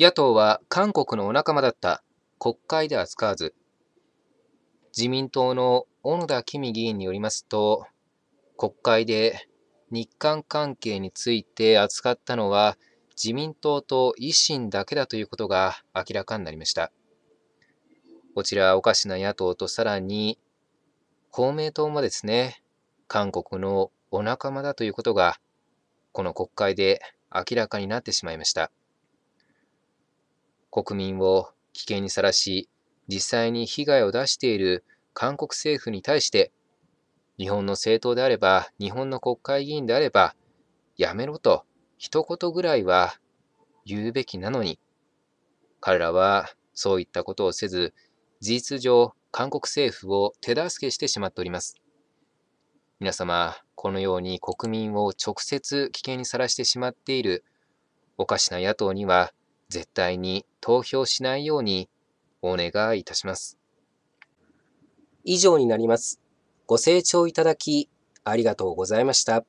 野党は韓国のお仲間だった国会では使わず、自民党の小野田公議員によりますと、国会で日韓関係について扱ったのは自民党と維新だけだということが明らかになりました。こちら、おかしな野党とさらに、公明党もですね、韓国のお仲間だということが、この国会で明らかになってしまいました。国民を危険にさらし、実際に被害を出している韓国政府に対して、日本の政党であれば、日本の国会議員であれば、やめろと一言ぐらいは言うべきなのに、彼らはそういったことをせず、事実上、韓国政府を手助けしてしまっております。皆様、このように国民を直接危険にさらしてしまっているおかしな野党には絶対に投票しないようにお願いいたします。以上になります。ご清聴いただきありがとうございました。